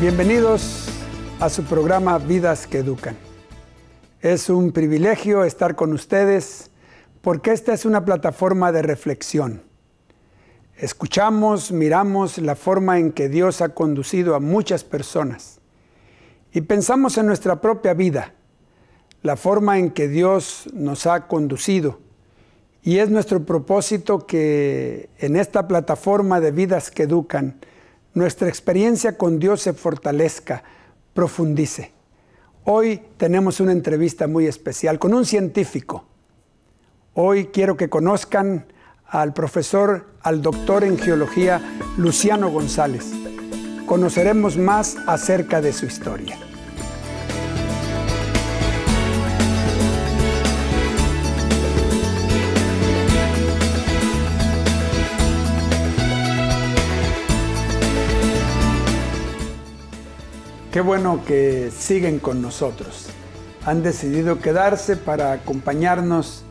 Bienvenidos a su programa Vidas que Educan. Es un privilegio estar con ustedes porque esta es una plataforma de reflexión. Escuchamos, miramos la forma en que Dios ha conducido a muchas personas y pensamos en nuestra propia vida, la forma en que Dios nos ha conducido. Y es nuestro propósito que en esta plataforma de vidas que educan nuestra experiencia con Dios se fortalezca, profundice. Hoy tenemos una entrevista muy especial con un científico. Hoy quiero que conozcan al profesor, al doctor en geología, Luciano González. Conoceremos más acerca de su historia. Qué bueno que siguen con nosotros. Han decidido quedarse para acompañarnos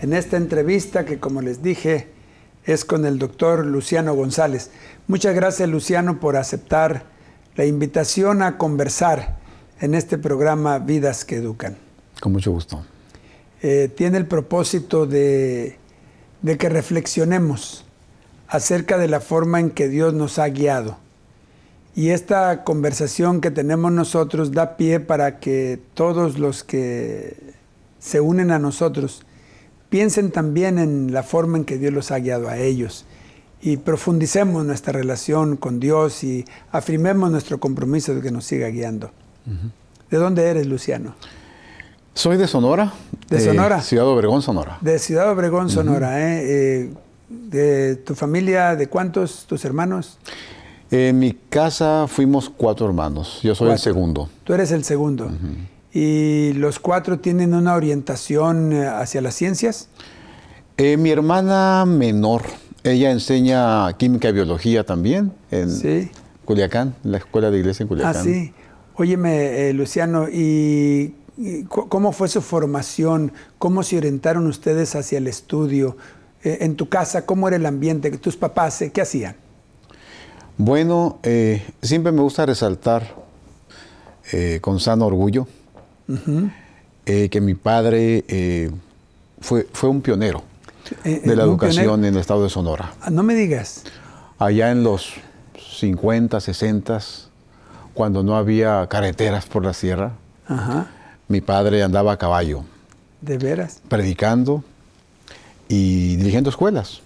en esta entrevista que, como les dije, es con el doctor Luciano González. Muchas gracias, Luciano, por aceptar la invitación a conversar en este programa Vidas que Educan. Con mucho gusto. Eh, tiene el propósito de que reflexionemos acerca de la forma en que Dios nos ha guiado y esta conversación que tenemos nosotros da pie para que todos los que se unen a nosotros piensen también en la forma en que Dios los ha guiado a ellos y profundicemos nuestra relación con Dios y afirmemos nuestro compromiso de que nos siga guiando. ¿De dónde eres, Luciano? Soy de Sonora. ¿De, eh, Sonora? Ciudad Obregón, Sonora. De Ciudad Obregón, Sonora. ¿eh? Eh, de tu familia, de cuántos, tus hermanos? En mi casa fuimos cuatro hermanos, yo soy el segundo. Tú eres el segundo. ¿Y los cuatro tienen una orientación eh, hacia las ciencias? Eh, mi hermana menor, ella enseña química y biología también en Culiacán, en la escuela de iglesia en ah, Culiacán. Ah, sí. Óyeme, eh, Luciano, ¿y cómo fue su formación? ¿Cómo se orientaron ustedes hacia el estudio? en tu casa, ¿cómo era el ambiente? ¿Tus papás qué hacían? Bueno, eh, siempre me gusta resaltar eh, con sano orgullo eh, que mi padre fue, un pionero de la educación en el estado de Sonora. Ah, no me digas. Allá en los 50, 60, cuando no había carreteras por la sierra, mi padre andaba a caballo. ¿De veras? Predicando y dirigiendo escuelas.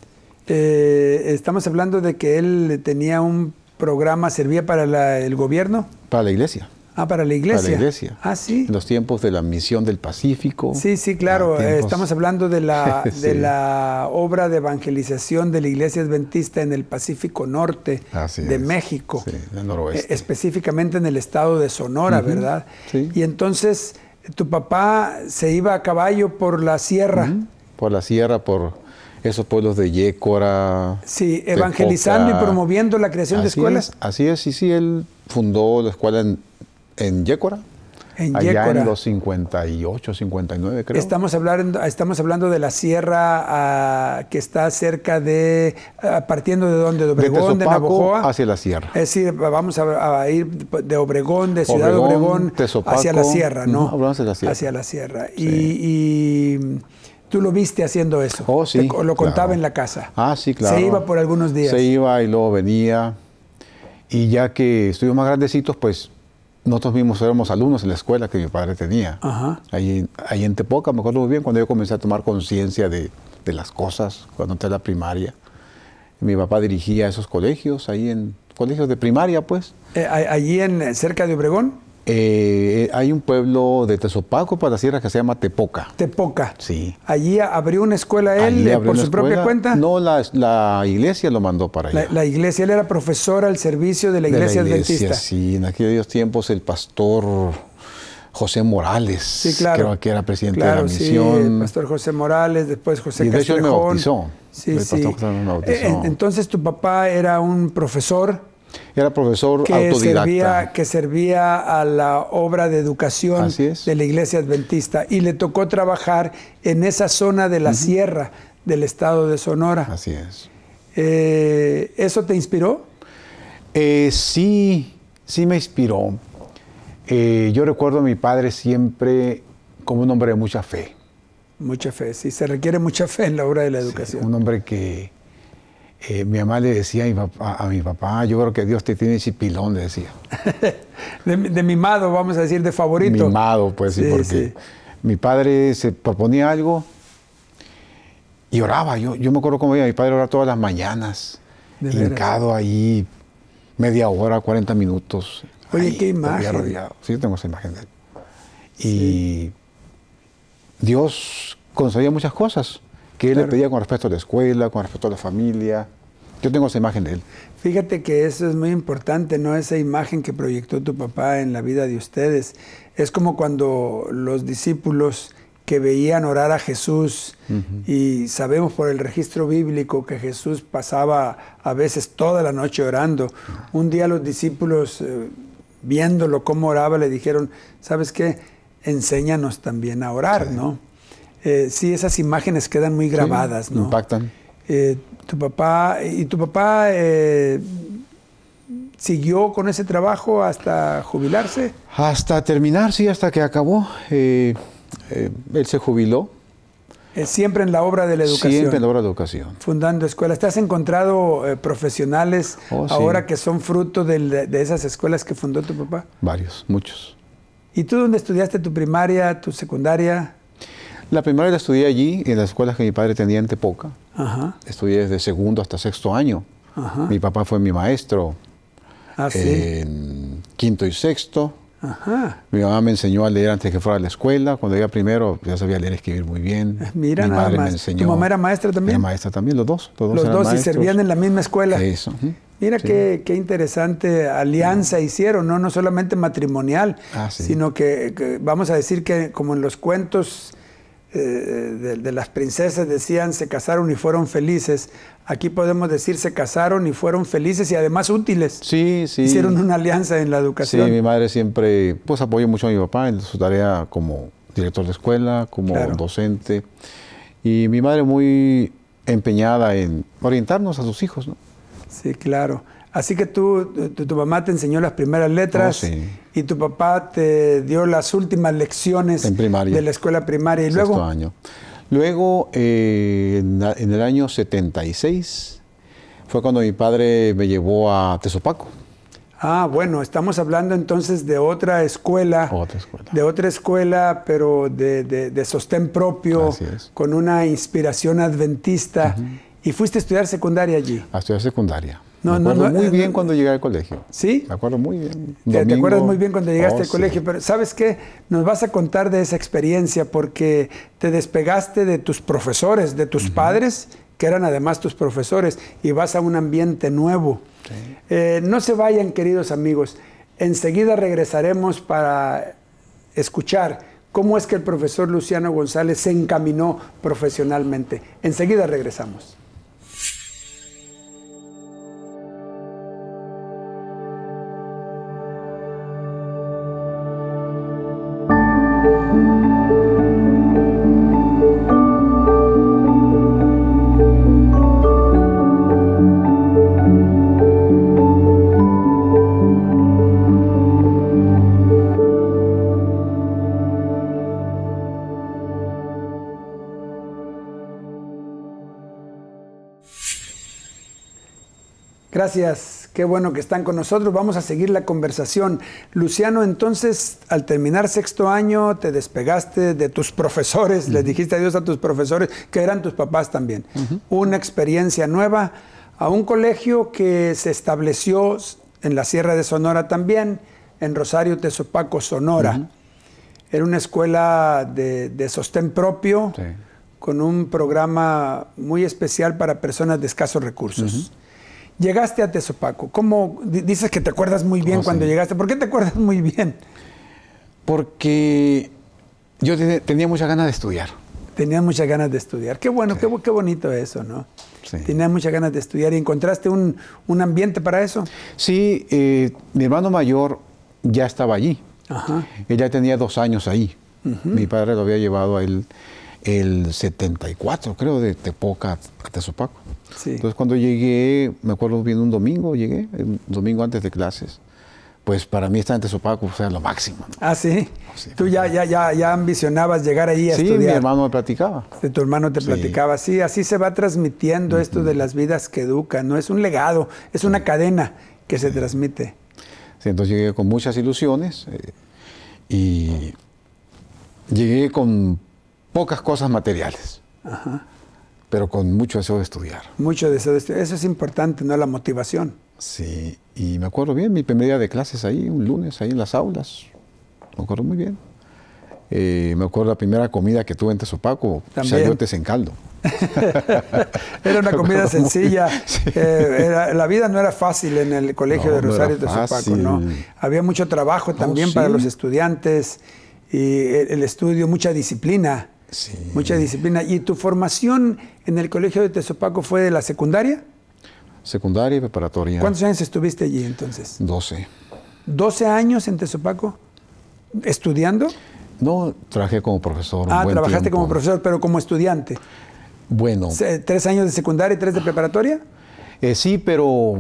Eh, estamos hablando de que él tenía un programa, servía para el gobierno. Para la iglesia. Ah, para la iglesia. Para la iglesia. Ah, sí. En los tiempos de la misión del Pacífico. Sí, sí, claro. Ah, estamos hablando de la, de la obra de evangelización de la iglesia adventista en el Pacífico Norte de México. Sí, en el noroeste. Eh, específicamente en el estado de Sonora, ¿verdad? Sí. Y entonces tu papá se iba a caballo por la sierra. Por la sierra, por esos pueblos de Yecora... Sí, evangelizando y promoviendo la creación de escuelas. así es, sí, sí, él fundó la escuela en, en Yécora. En allá en los 58, 59 creo. Estamos hablando, estamos hablando de la sierra ah, que está cerca de, ah, partiendo de donde, de Obregón, de, Hacia la sierra. Es decir, vamos a, ir de Obregón, de Ciudad Obregón, de Obregón hacia la sierra, ¿no? hacia la sierra. Hacia la sierra. y Tú lo viste haciendo eso. Oh, sí. lo contaba en la casa. Ah, sí, claro. Se iba por algunos días. Se iba y luego venía. Y ya que estuvimos más grandecitos, pues nosotros mismos éramos alumnos en la escuela que mi padre tenía. Ajá. Ahí, ahí en Tepoca, me acuerdo muy bien, cuando yo comencé a tomar conciencia de, de, las cosas, cuando entré a la primaria. Mi papá dirigía esos colegios, ahí en colegios de primaria, pues. Eh, ¿Allí en, cerca de Obregón? Eh, hay un pueblo de Tezopaco para la sierra que se llama Tepoca. Tepoca. Sí. Allí abrió una escuela él eh, por su propia cuenta. No, la, iglesia lo mandó para allá. La, iglesia, él era profesor al servicio de la iglesia, de la iglesia Sí, en aquellos tiempos el pastor José Morales, sí, claro. creo que era presidente de la misión. Sí, el pastor José Morales, después José y de hecho él me bautizó. Sí, sí. Me eh, entonces tu papá era un profesor era profesor que Servía, que servía a la obra de educación de la iglesia adventista y le tocó trabajar en esa zona de la sierra del estado de Sonora. Así es. Eh, ¿Eso te inspiró? Eh, sí, sí me inspiró. Eh, yo recuerdo a mi padre siempre como un hombre de mucha fe. Mucha fe, sí, se requiere mucha fe en la obra de la educación. un hombre que, eh, mi mamá le decía a mi, papá, yo creo que Dios te tiene chipilón, le decía. de, de, mimado, vamos a decir, de favorito. Mimado, pues sí, porque mi padre se proponía algo y oraba. Yo, yo me acuerdo cómo iba mi padre oraba todas las mañanas, de ahí, media hora, 40 minutos. Oye, qué imagen. Sí, tengo esa imagen de él. Y Dios concedía muchas cosas que le pedía con respecto a la escuela, con respecto a la familia. Yo tengo esa imagen de él. Fíjate que eso es muy importante, ¿no? Esa imagen que proyectó tu papá en la vida de ustedes. Es como cuando los discípulos que veían orar a Jesús y sabemos por el registro bíblico que Jesús pasaba a veces toda la noche orando. Un día los discípulos, eh, viéndolo cómo oraba, le dijeron, ¿sabes qué? Enséñanos también a orar, ¿no? Eh, sí, esas imágenes quedan muy grabadas, ¿no? Impactan. Eh, tu papá, y tu papá eh, siguió con ese trabajo hasta jubilarse. Hasta terminar, sí, hasta que acabó. él se jubiló. Siempre en la obra de la educación. Siempre en la obra de educación. Fundando escuelas. ¿Te has encontrado profesionales oh, ahora que son fruto de, de, esas escuelas que fundó tu papá? Varios, muchos. ¿Y tú dónde estudiaste tu primaria, tu secundaria? La primera la estudié allí, en las escuelas que mi padre tenía en Tepoca. Estudié desde segundo hasta sexto año. Mi papá fue mi maestro ah, en quinto y sexto. Mi mamá me enseñó a leer antes que fuera a la escuela. Cuando iba primero, ya sabía leer y escribir muy bien. Eh, mira, Mi madre me enseñó. ¿Tu mamá era maestra también? Era maestra también, los dos. Los, dos, y servían en la misma escuela. Eso. Mira qué, interesante alianza hicieron, ¿no? No solamente matrimonial, ah, sino que, vamos a decir que como en los cuentos eh, eh, de, las princesas decían se casaron y fueron felices. Aquí podemos decir se casaron y fueron felices y además útiles. Sí, sí. Hicieron una alianza en la educación. Sí, mi madre siempre pues apoyó mucho a mi papá en su tarea como director de escuela, como docente. Y mi madre muy empeñada en orientarnos a sus hijos, ¿no? Sí, claro. Así que tú, tu, mamá te enseñó las primeras letras. Oh, sí y tu papá te dio las últimas lecciones de la escuela primaria. Y luego. Luego, eh, en el año 76, fue cuando mi padre me llevó a Tesopaco. Ah, bueno, estamos hablando entonces de otra escuela, de otra escuela, pero de, de, sostén propio, con una inspiración adventista. ¿Y fuiste a estudiar secundaria allí? A estudiar secundaria. No, me acuerdo muy eh, bien cuando llegué al colegio. ¿Sí? Me acuerdo muy bien. te acuerdas muy bien cuando llegaste al colegio, pero ¿sabes qué? Nos vas a contar de esa experiencia porque te despegaste de tus profesores, de tus padres, que eran además tus profesores, y vas a un ambiente nuevo. Eh, no se vayan, queridos amigos. Enseguida regresaremos para escuchar cómo es que el profesor Luciano González se encaminó profesionalmente. Enseguida regresamos. gracias. Qué bueno que están con nosotros. Vamos a seguir la conversación. Luciano, entonces, al terminar sexto año, te despegaste de tus profesores, les dijiste adiós a tus profesores, que eran tus papás también. Una experiencia nueva a un colegio que se estableció en la Sierra de Sonora también, en Rosario Tezopaco, Sonora. Era una escuela de, sostén propio. con un programa muy especial para personas de escasos recursos. Llegaste a Tezopaco. ¿Cómo dices que te acuerdas muy bien cuando llegaste? ¿Por qué te acuerdas muy bien? Porque yo tenía muchas ganas de estudiar. Tenía muchas ganas de estudiar. Qué bueno, qué, bonito eso, ¿no? Sí. Tenías muchas ganas de estudiar. ¿Y encontraste un, ambiente para eso? Sí, eh, mi hermano mayor ya estaba allí. Ajá. Él ya tenía dos años ahí. Mi padre lo había llevado a él el 74, creo, de Tepoca a Tezopaco. Entonces cuando llegué, me acuerdo bien un domingo, llegué, un domingo antes de clases, pues para mí estar en Tezopaco fue pues, lo máximo. Ah, sí. Tú ya, pues, ya, ya, ya ambicionabas llegar ahí a sí, Sí, mi hermano me platicaba. De tu hermano te platicaba. Sí, así se va transmitiendo esto de las vidas que educan. No es un legado, es una cadena que se transmite. Sí, entonces llegué con muchas ilusiones eh, y llegué con pocas cosas materiales. Pero con mucho deseo de estudiar. Mucho deseo de estudiar. Eso es importante, ¿no? La motivación. Sí, y me acuerdo bien, mi primer día de clases ahí, un lunes, ahí en las aulas. Me acuerdo muy bien. Eh, me acuerdo la primera comida que tuve en Tezopaco, chayotes en caldo. era una comida sencilla. Eh, la vida no era fácil en el colegio de Rosario de Tezopaco, ¿no? Había mucho trabajo oh, también para los estudiantes y el estudio, mucha disciplina. Mucha disciplina. ¿Y tu formación en el colegio de Tezopaco fue de la secundaria? Secundaria y preparatoria. ¿Cuántos años estuviste allí entonces? 12. ¿12 años en Tezopaco? ¿Estudiando? No, trabajé como profesor. Ah, trabajaste como profesor, pero como estudiante. Bueno. ¿Tres años de secundaria y tres de preparatoria? Eh, sí, pero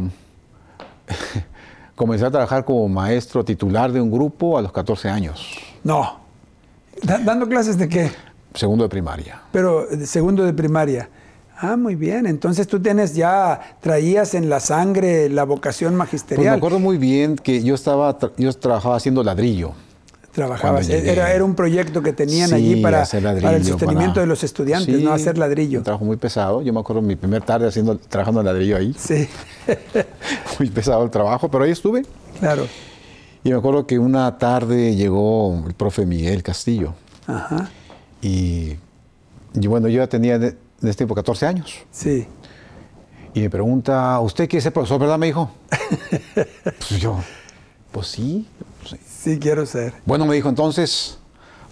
comencé a trabajar como maestro titular de un grupo a los 14 años. No. ¿Dando clases de qué? Segundo de primaria. Pero eh, segundo de primaria. Ah, muy bien. Entonces tú tienes ya, traías en la sangre la vocación magisterial. Pues me acuerdo muy bien que yo estaba, yo trabajaba haciendo ladrillo. Trabajaba. E-, era, era un proyecto que tenían allí para, el sostenimiento de los estudiantes, no hacer ladrillo. Un trabajo muy pesado. Yo me acuerdo mi primer tarde haciendo, trabajando ladrillo ahí. Sí. muy pesado el trabajo, pero ahí estuve. Claro. Y me acuerdo que una tarde llegó el profe Miguel Castillo. Ajá y, bueno, yo ya tenía en este tiempo 14 años. Sí. Y me pregunta, ¿usted quiere ser profesor, verdad, me dijo? pues yo, pues sí, pues sí. Sí, quiero ser. Bueno, me dijo entonces,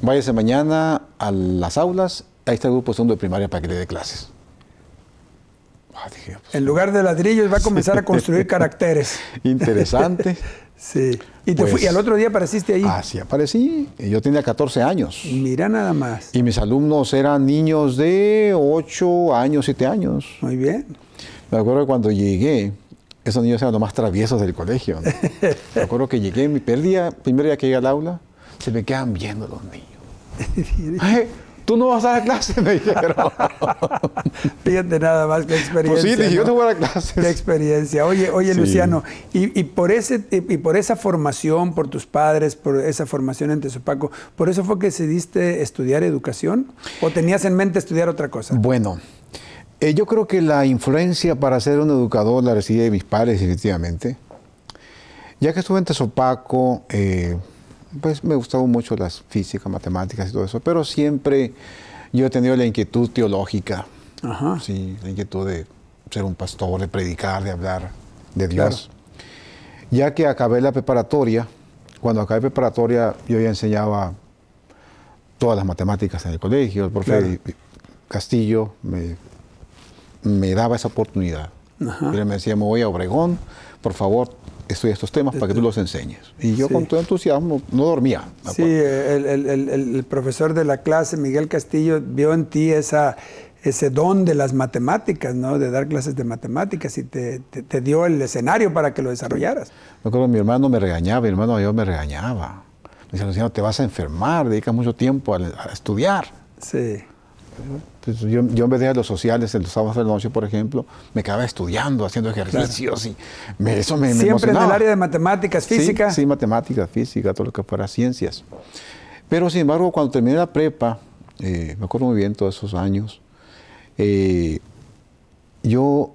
váyase mañana a las aulas, ahí está el grupo segundo de primaria para que le dé clases. Ah, pues, en lugar de ladrillos va a comenzar a construir caracteres. Interesante. sí. Y, te pues al otro día apareciste ahí. Ah, sí, aparecí. Yo tenía 14 años. Mira nada más. Y mis alumnos eran niños de 8 años, 7 años. Muy bien. Me acuerdo que cuando llegué, esos niños eran los más traviesos del colegio. Me acuerdo que llegué, mi primer día, primer día que llegué al aula, se me quedan viendo los niños tú no vas a la clase, me dijeron. Fíjate nada más que experiencia. Pues sí, ¿no? voy a la clases. Qué experiencia. Oye, oye Luciano, y, por ese, y por esa formación, por tus padres, por esa formación en Tezopaco, ¿por eso fue que decidiste estudiar educación? ¿O tenías en mente estudiar otra cosa? Bueno, eh, yo creo que la influencia para ser un educador la recibí de mis padres, efectivamente. Ya que estuve en Tezopaco, eh, pues me gustaba mucho las físicas, matemáticas y todo eso, pero siempre yo he tenido la inquietud teológica, Sí, la inquietud de ser un pastor, de predicar, de hablar de Dios. Ya que acabé la preparatoria, cuando acabé preparatoria yo ya enseñaba todas las matemáticas en el colegio, el profe Castillo me, me, daba esa oportunidad. Ajá. me decía, me voy a Obregón, por favor, estudia estos temas para que tú eh, los enseñes. Y yo con todo entusiasmo no dormía. Sí, el, el, el, profesor de la clase, Miguel Castillo, vio en ti esa, ese don de las matemáticas, ¿no? de dar clases de matemáticas y te, te, dio el escenario para que lo desarrollaras. Me acuerdo, mi hermano me regañaba, mi hermano mayor me regañaba. Me decía, te vas a enfermar, dedicas mucho tiempo a estudiar. Sí. Pues yo, en vez de a los sociales, en los sábados de la noche, por ejemplo, me quedaba estudiando, haciendo ejercicios y eso me, me Siempre en el área de matemáticas, física. Sí, matemáticas, física, todo lo que fuera ciencias. Pero sin embargo, cuando terminé la prepa, eh, me acuerdo muy bien todos esos años, eh, yo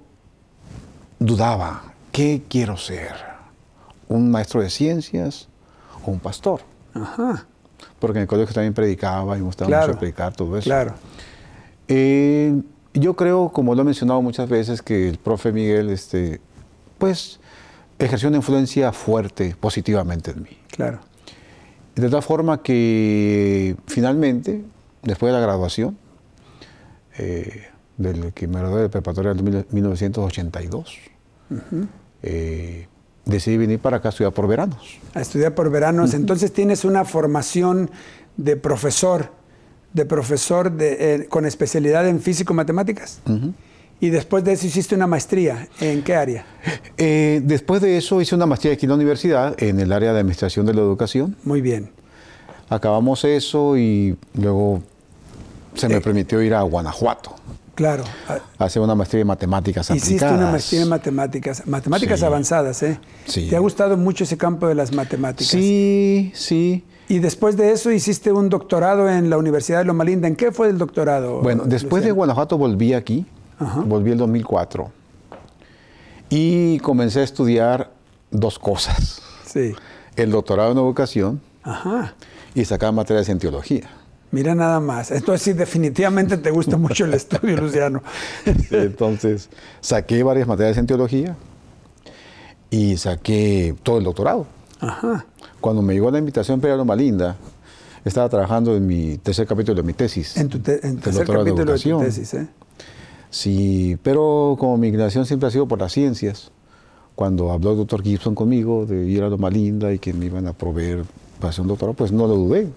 dudaba, ¿qué quiero ser? ¿Un maestro de ciencias o un pastor? Porque en el colegio también predicaba y me gustaba mucho predicar todo eso. Claro. Eh, yo creo, como lo he mencionado muchas veces, que el profe Miguel, este, pues, ejerció una influencia fuerte positivamente en mí. Claro. De tal forma que finalmente, después de la graduación, eh, del que me gradué de preparatoria en 1982, eh, decidí venir para acá a estudiar por veranos. A estudiar por veranos. Entonces tienes una formación de profesor de profesor con especialidad en físico-matemáticas. Y después de eso hiciste una maestría. ¿En qué área? Eh, después de eso hice una maestría aquí en la universidad, en el área de administración de la educación. Muy bien. Acabamos eso y luego se me eh, permitió ir a Guanajuato. Claro. Hacer una maestría en matemáticas aplicadas. Hiciste una maestría en matemáticas, matemáticas avanzadas, ¿eh? Sí. ¿Te ha gustado mucho ese campo de las matemáticas? Sí, sí. Y después de eso hiciste un doctorado en la Universidad de Loma Linda. ¿En qué fue el doctorado? Bueno, después de Guanajuato volví aquí, volví el 2004. Y comencé a estudiar dos cosas. Sí. El doctorado en educación Ajá. y sacar materias en teología. Mira nada más. Entonces sí, definitivamente te gusta mucho el estudio, Luciano. entonces saqué varias materias en teología y saqué todo el doctorado. Cuando me llegó la invitación para Loma Linda, estaba trabajando en mi tercer capítulo de mi tesis. En tu tercer capítulo de, tu tesis, ¿eh? Sí, pero como mi inclinación siempre ha sido por las ciencias, cuando habló el doctor Gibson conmigo de ir a Loma Linda y que me iban a proveer para hacer un doctorado, pues no lo dudé.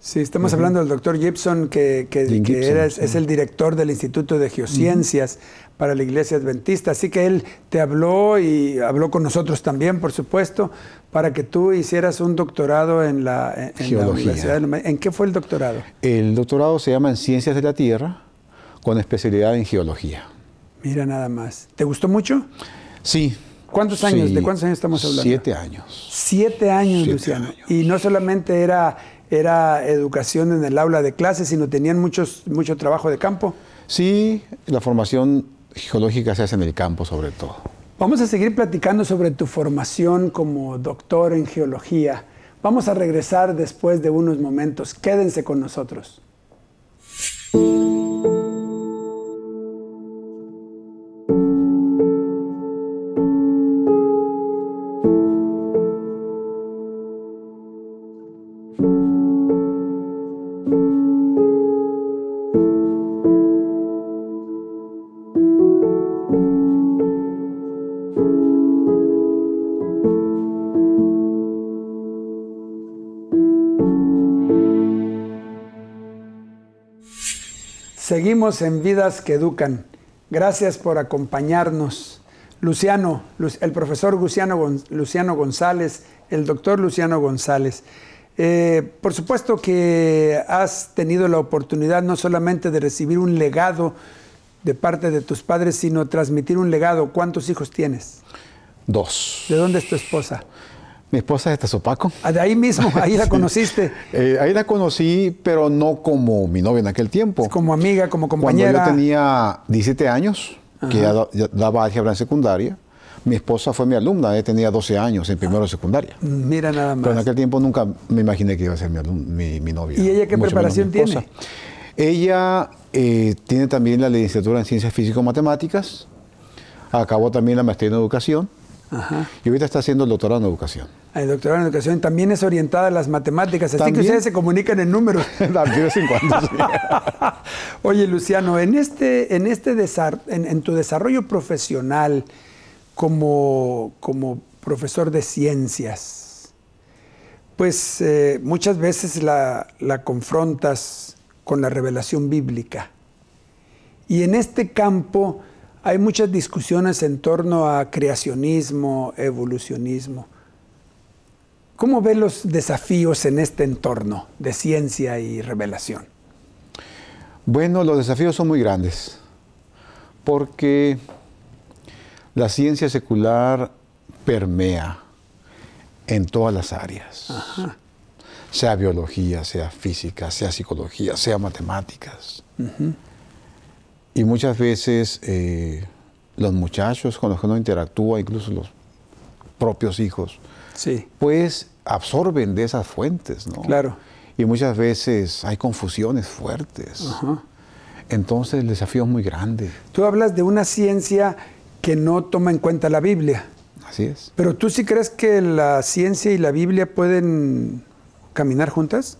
Sí, estamos hablando del doctor Gibson, que, es el director del Instituto de Geociencias para la iglesia adventista. Así que Él te habló y habló con nosotros también, por supuesto, para que tú hicieras un doctorado en la, en, Geología. ¿En qué fue el doctorado? El doctorado se llama en Ciencias de la Tierra, con especialidad en Geología. Mira nada más. ¿Te gustó mucho? Sí, ¿Cuántos años? ¿De cuántos años estamos hablando? Siete años. Siete años, Luciano. Y no solamente era, era educación en el aula de clases, sino tenían muchos, mucho trabajo de campo. Sí, la formación geológica se hace en el campo sobre todo. Vamos a seguir platicando sobre tu formación como doctor en geología. Vamos a regresar después de unos momentos. Quédense con nosotros. Seguimos en Vidas que Educan. Gracias por acompañarnos. Luciano, el profesor Luciano, González, el doctor Luciano González. Eh, por supuesto que has tenido la oportunidad no solamente de recibir un legado de parte de tus padres, sino transmitir un legado. ¿Cuántos hijos tienes? Dos. ¿De dónde es tu esposa? Mi esposa es ah, de ahí mismo? ¿Ahí la conociste? Eh, ahí la conocí, pero no como mi novia en aquel tiempo. Como amiga, como compañera. Cuando yo tenía 17 años, que ya, daba álgebra en secundaria, mi esposa fue mi alumna, ella tenía 12 años en primero de secundaria. Mm, mira nada más. Pero en aquel tiempo nunca me imaginé que iba a ser mi, mi, mi novia. ¿Y ella qué preparación tiene? Ella eh, tiene también la licenciatura en Ciencias Físico-Matemáticas, acabó también la maestría en Educación y ahorita está haciendo el doctorado en educación. El doctorado en educación también es orientada a las matemáticas, así que ustedes se comunican en números. Oye, Luciano, en este, en este en, en, tu desarrollo profesional como, profesor de ciencias, pues eh, muchas veces la confrontas con la revelación bíblica. Y en este campo hay muchas discusiones en torno a creacionismo, evolucionismo. ¿Cómo ves los desafíos en este entorno de ciencia y revelación? Bueno, los desafíos son muy grandes, porque la ciencia secular permea en todas las áreas, sea biología, sea física, sea psicología, sea matemáticas. Y muchas veces eh, los muchachos con los que uno interactúa, incluso los propios hijos, pues absorben de esas fuentes, ¿no? Claro. Y muchas veces hay confusiones fuertes. Entonces el desafío es muy grande. Tú hablas de una ciencia que no toma en cuenta la Biblia. Así es. Pero tú sí crees que la ciencia y la Biblia pueden caminar juntas?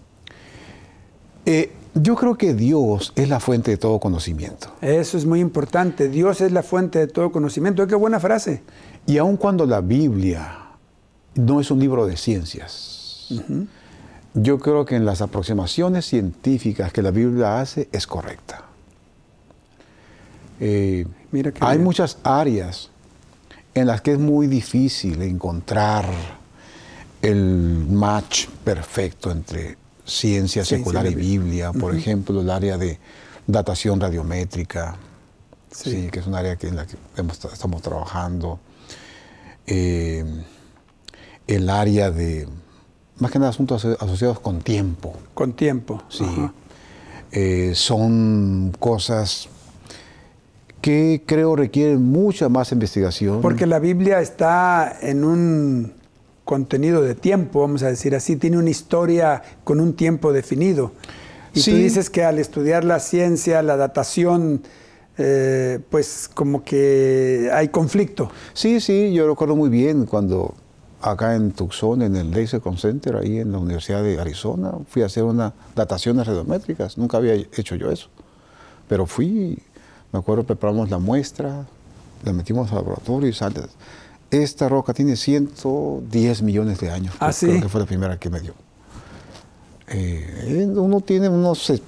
Eh, yo creo que Dios es la fuente de todo conocimiento. Eso es muy importante. Dios es la fuente de todo conocimiento. Qué buena frase. Y aun cuando la Biblia no es un libro de ciencias, yo creo que en las aproximaciones científicas que la Biblia hace es correcta. Eh, Mira hay muchas áreas en las que es muy difícil encontrar el match perfecto entre Ciencia secular y Biblia, por ejemplo, el área de datación radiométrica, sí. que es un área que en la que estamos trabajando. Eh, el área de, más que nada, asuntos asociados con tiempo. Con tiempo. Sí. Eh, son cosas que creo requieren mucha más investigación. Porque la Biblia está en un contenido de tiempo, vamos a decir así, tiene una historia con un tiempo definido. Y tú dices que al estudiar la ciencia, la datación, eh, pues como que hay conflicto. Sí, sí, yo recuerdo muy bien cuando acá en Tucson, en el Laser Center, ahí en la Universidad de Arizona, fui a hacer unas dataciones radiométricas. Nunca había hecho yo eso. Pero fui, me acuerdo, preparamos la muestra, la metimos al laboratorio y salimos. Esta roca tiene 110 millones de años. Ah, pues, creo que fue la primera que me dio. Eh, uno tiene, uno se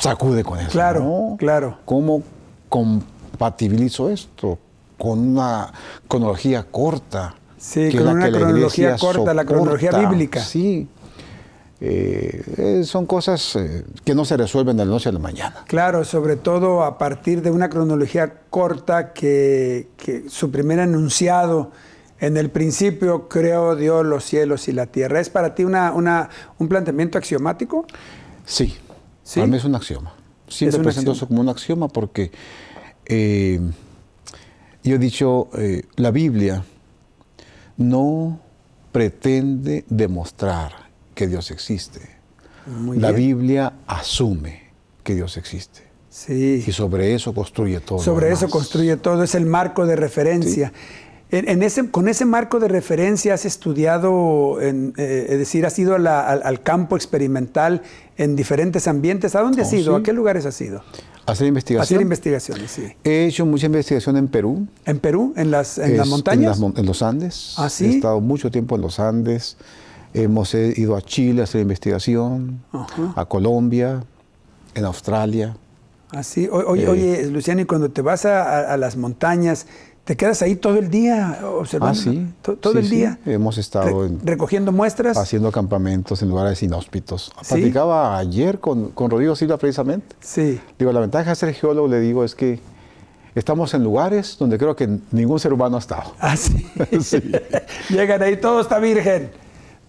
sacude con eso. Claro, claro. ¿Cómo compatibilizo esto con una cronología corta? Sí, con una cronología corta, la cronología bíblica. Sí, eh, eh, son cosas eh, que no se resuelven de la noche a la mañana. Claro, sobre todo a partir de una cronología corta que, su primer enunciado, en el principio creó Dios los cielos y la tierra. ¿Es para ti una, un planteamiento axiomático? Sí, ¿Sí? para mí es un axioma. Siempre presento eso como un axioma porque yo he dicho, la Biblia no pretende demostrar que Dios existe. la Biblia asume que Dios existe. Sí. Y sobre eso construye todo. Sobre eso construye todo, es el marco de referencia. con ese marco de referencia has estudiado, eh, es decir, has ido al, campo experimental en diferentes ambientes. ¿A dónde oh, has ido? ¿A qué lugares has ido? Hacer investigaciones. Hacer investigaciones, sí. He hecho mucha investigación en Perú. ¿En Perú? ¿En las, este, montañas? En, los Andes. ¿Ah, He estado mucho tiempo en los Andes. Hemos ido a Chile a hacer investigación, a Colombia, en Australia. Así, oye, eh, Luciano, y cuando te vas a, las montañas, ¿te quedas ahí todo el día observando? Ah, sí. Todo, el día. Hemos estado recogiendo muestras. Haciendo campamentos en lugares inhóspitos. ¿Sí? Platicaba ayer con, con Rodrigo Silva precisamente. Sí. Digo, la ventaja de ser geólogo, le digo, es que estamos en lugares donde creo que ningún ser humano ha estado. Ah, sí. Llegan ahí, todo está virgen.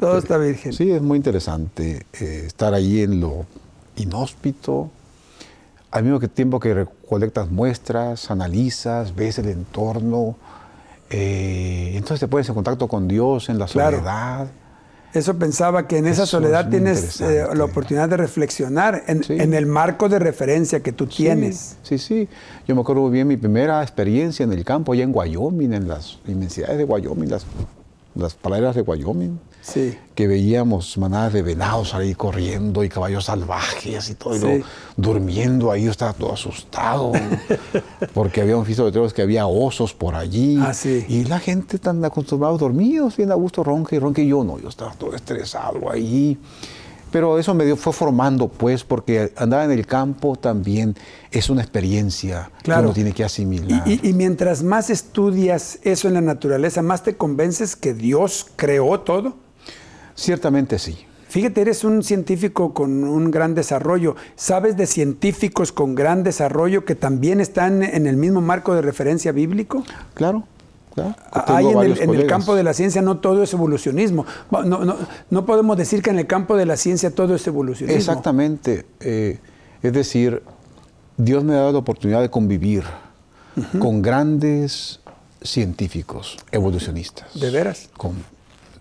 Todo está virgen. Sí, es muy interesante eh, estar allí en lo inhóspito. Al mismo tiempo que recolectas muestras, analizas, ves el entorno, eh, entonces te pones en contacto con Dios en la soledad. Eso pensaba que en esa soledad tienes eh, la oportunidad de reflexionar en, el marco de referencia que tú tienes. Sí, sí, Yo me acuerdo bien mi primera experiencia en el campo, allá en Wyoming, en las inmensidades de Wyoming, las las praderas de Wyoming, que veíamos manadas de venados ahí corriendo y caballos salvajes y todo, durmiendo ahí, yo estaba todo asustado, porque había un visto de que había osos por allí, ah, y la gente tan acostumbrada, dormidos, bien a gusto, ronca y ronca, y yo no, yo estaba todo estresado ahí. Pero eso me dio, fue formando, pues, porque andar en el campo también es una experiencia que uno tiene que asimilar. y mientras más estudias eso en la naturaleza, más te convences que Dios creó todo. Ciertamente sí. Fíjate, eres un científico con un gran desarrollo. ¿Sabes de científicos con gran desarrollo que también están en el mismo marco de referencia bíblico? Claro. Ah, hay en, el, campo de la ciencia no todo es evolucionismo. No, podemos decir que en el campo de la ciencia todo es evolucionismo. Exactamente. Eh, es decir, Dios me ha dado la oportunidad de convivir con grandes científicos evolucionistas. ¿De veras? Con,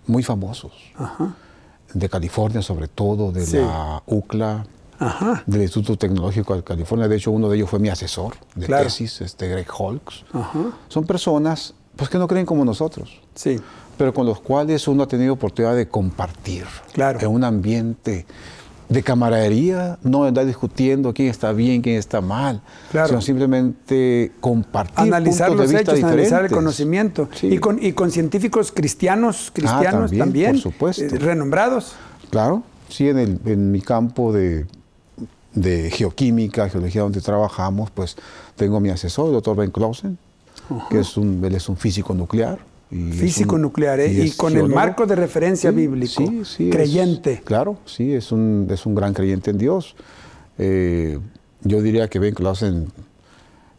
muy famosos. De California, sobre todo, de la UCLA. del Instituto Tecnológico de California. De hecho, uno de ellos fue mi asesor de tesis, este Greg Hawks. Son personas pues que no creen como nosotros. Sí. Pero con los cuales uno ha tenido oportunidad de compartir. Claro. En un ambiente de camaradería, no andar discutiendo quién está bien, quién está mal, sino simplemente compartir analizar los de vista hechos, analizar el conocimiento sí. y, con, y con científicos cristianos, ah, cristianos también, por supuesto. Eh, renombrados. Claro, sí, en, mi campo de, de, geoquímica, geología donde trabajamos, pues tengo mi asesor, el doctor Ben Clausen, que es un, él es un físico nuclear. físico nuclear, ¿eh? y, con el marco de referencia bíblico, sí, sí, creyente. claro, sí, es un, es un gran creyente en Dios. Eh, yo diría que Ben Clausen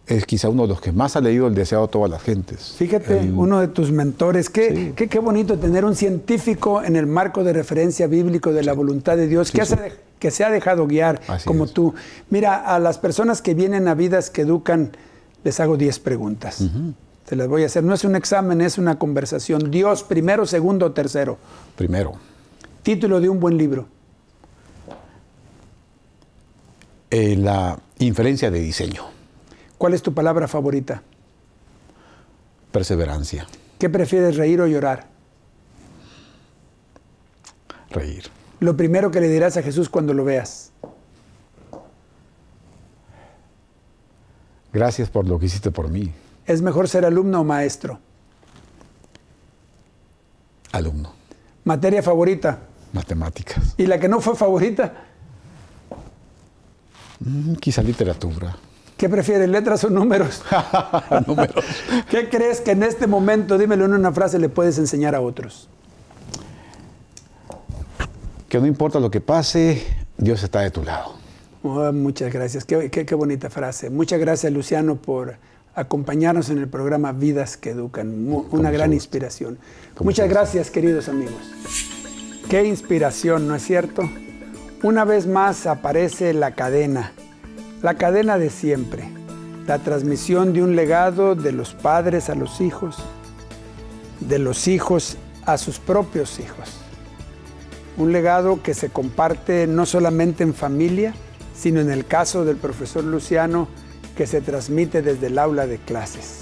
es quizá uno de los que más ha leído El Deseado de todas las gentes. Fíjate, uno de tus mentores. Qué, qué, bonito tener un científico en el marco de referencia bíblico de la voluntad de Dios, que, que, se ha dejado guiar como tú. Mira, a las personas que vienen a vidas que educan les hago 10 preguntas. Se las voy a hacer. No es un examen, es una conversación. Dios, primero, segundo, tercero. Primero. Título de un buen libro. Eh, la inferencia de diseño. ¿Cuál es tu palabra favorita? Perseverancia. ¿Qué prefieres, reír o llorar? Reír. Lo primero que le dirás a Jesús cuando lo veas. Gracias por lo que hiciste por mí. ¿Es mejor ser alumno o maestro? Alumno. ¿Materia favorita? Matemáticas. ¿Y la que no fue favorita? Mm, quizá literatura. ¿Qué prefieres, letras o números? números. ¿Qué crees que en este momento, dímelo en una frase, le puedes enseñar a otros? Que no importa lo que pase, Dios está de tu lado muchas gracias. Qué, bonita frase. Muchas gracias, Luciano, por acompañarnos en el programa Vidas que Educan. una gran inspiración. Muchas gracias, queridos amigos. Qué inspiración, ¿no es cierto? Una vez más aparece la cadena, la cadena de siempre, la transmisión de un legado de los padres a los hijos, de los hijos a sus propios hijos. Un legado que se comparte no solamente en familia, sino en el caso del profesor Luciano, que se transmite desde el aula de clases.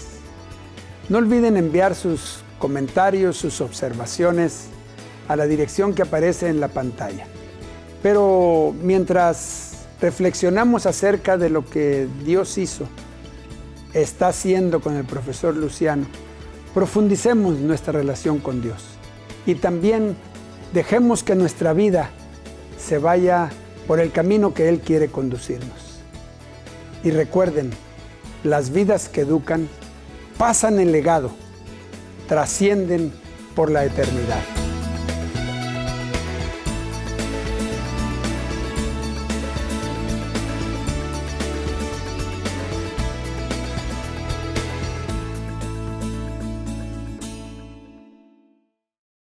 No olviden enviar sus comentarios, sus observaciones a la dirección que aparece en la pantalla. Pero mientras reflexionamos acerca de lo que Dios hizo, está haciendo con el profesor Luciano, profundicemos nuestra relación con Dios y también dejemos que nuestra vida se vaya por el camino que Él quiere conducirnos. Y recuerden, las vidas que educan pasan el legado, trascienden por la eternidad.